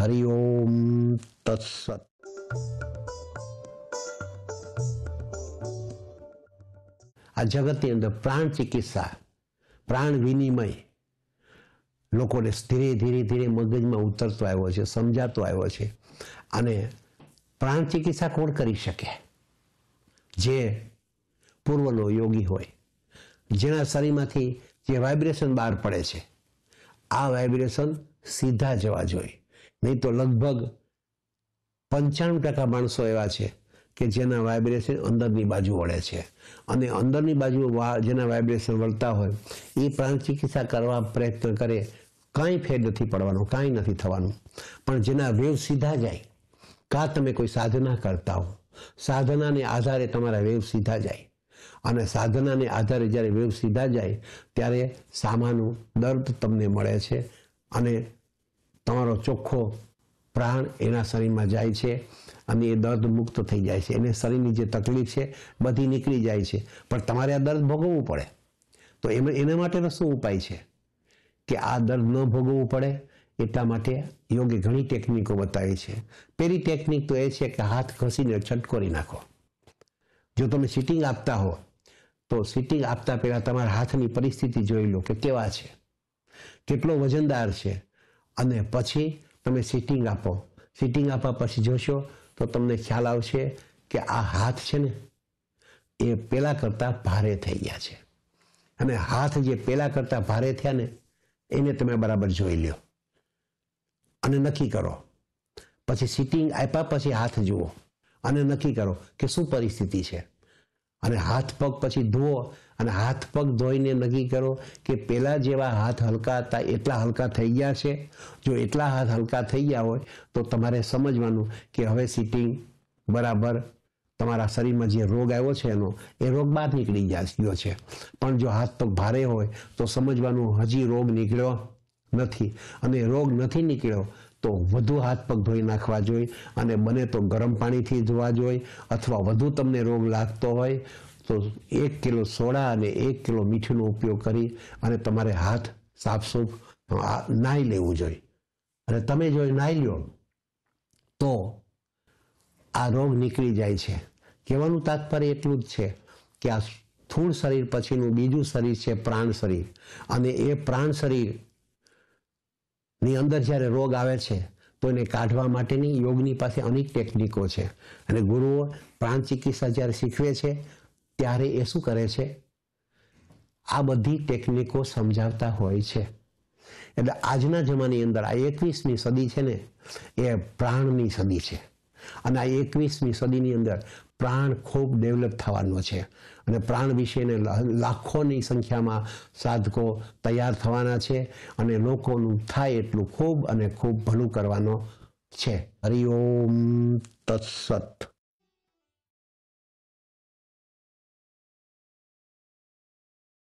હરિઓમ તત્સત આ જગતની અંદર પ્રાણ ચિકિત્સા પ્રાણ વિનિમય લોકોને ધીરે ધીરે ધીરે મગજમાં ઉતરતો આવ્યો છે સમજાતો આવ્યો છે અને પ્રાણ ચિકિત્સા કોણ કરી શકે જે પૂર્વનો યોગી હોય જેના શરીરમાંથી જે વાઇબ્રેશન બહાર પડે છે આ વાઇબ્રેશન સીધા જવા જોઈએ નહીં તો લગભગ પંચાણું ટકા માણસો એવા છે કે જેના વાઇબ્રેશન અંદરની બાજુ વળે છે અને અંદરની બાજુ જેના વાઇબ્રેશન વળતા હોય એ પ્રાણ ચિકિત્સા કરવા પ્રયત્ન કરે કાંઈ ફેર નથી પડવાનું કાંઈ નથી થવાનું પણ જેના વેવ સીધા જાય કાં તમે કોઈ સાધના કરતા હો સાધનાને આધારે તમારા વેવ સીધા જાય અને સાધનાને આધારે જ્યારે વેવ સીધા જાય ત્યારે સામાનું દર્દ તમને મળે છે અને તમારો ચોખ્ખો પ્રાણ એના શરીરમાં જાય છે અને એ દર્દ મુક્ત થઈ જાય છે એને શરીરની જે તકલીફ છે બધી નીકળી જાય છે પણ તમારે આ દર્દ ભોગવવું પડે તો એમ એના માટેનો શું ઉપાય છે કે આ દર્દ ન ભોગવવું પડે એટલા માટે યોગે ઘણી ટેકનિકો બતાવી છે પહેલી ટેકનિક તો એ છે કે હાથ ઘસીને છટકોરી નાખો જો તમે સિટિંગ આપતા હો તો સિટિંગ આપતા પહેલાં તમારા હાથની પરિસ્થિતિ જોઈ લો કે કેવા છે કેટલો વજનદાર છે અને પછી તમે સિટિંગ આપો સિટિંગ આપવા પછી જોશો તો તમને ખ્યાલ આવશે કે આ હાથ છે ને એ પહેલાં કરતાં ભારે થઈ ગયા છે અને હાથ જે પહેલાં કરતાં ભારે થયા ને એને તમે બરાબર જોઈ લ્યો અને નક્કી કરો પછી સિટિંગ આપ્યા પછી હાથ જુઓ અને નક્કી કરો કે શું પરિસ્થિતિ છે અને હાથ પગ પછી ધોવો અને હાથ પગ ધોઈને નક્કી કરો કે પહેલાં જેવા હાથ હલકા હતા એટલા હલકા થઈ ગયા છે જો એટલા હાથ હલકા થઈ ગયા હોય તો તમારે સમજવાનું કે હવે સિટિંગ બરાબર તમારા શરીરમાં જે રોગ આવ્યો છે એનો એ રોગ બહાર નીકળી ગયો છે પણ જો હાથ પગ ભારે હોય તો સમજવાનું હજી રોગ નીકળ્યો નથી અને રોગ નથી નીકળ્યો તો વધુ હાથ પગ ધોઈ નાખવા જોઈએ અને બને તો ગરમ પાણીથી ધોવા જોઈએ અથવા વધુ તમને રોગ લાગતો હોય તો એક કિલો સોડા અને એક કિલો મીઠીનો ઉપયોગ કરી અને તમારે હાથ સાફસૂફ નાહી લેવું જોઈએ અને તમે જો નાહી લ્યો તો આ રોગ નીકળી જાય છે કહેવાનું તાત્પર્ય એટલું જ છે કે આ સ્થૂળ શરીર પછીનું બીજું શરીર છે પ્રાણ શરીર અને એ પ્રાણ શરીર ની અંદર જ્યારે રોગ આવે છે તો એને કાઢવા માટેની યોગની પાસે અનેક ટેકનિકો છે અને ગુરુઓ પ્રાણ ચિકિત્સા જ્યારે શીખવે છે ત્યારે એ શું કરે છે આ બધી ટેકનિકો સમજાવતા હોય છે એટલે આજના જમાની અંદર આ એકવીસમી સદી છે ને એ પ્રાણની સદી છે અને આ એકવીસમી સદીની અંદર પ્રાણ ખૂબ ડેવલપ થવાનો છે અને પ્રાણ વિશેને લાખોની સંખ્યામાં સાધકો તૈયાર થવાના છે અને લોકોનું થાય એટલું ખૂબ અને ખૂબ ભલું કરવાનો છે હરિઓમ તત્સત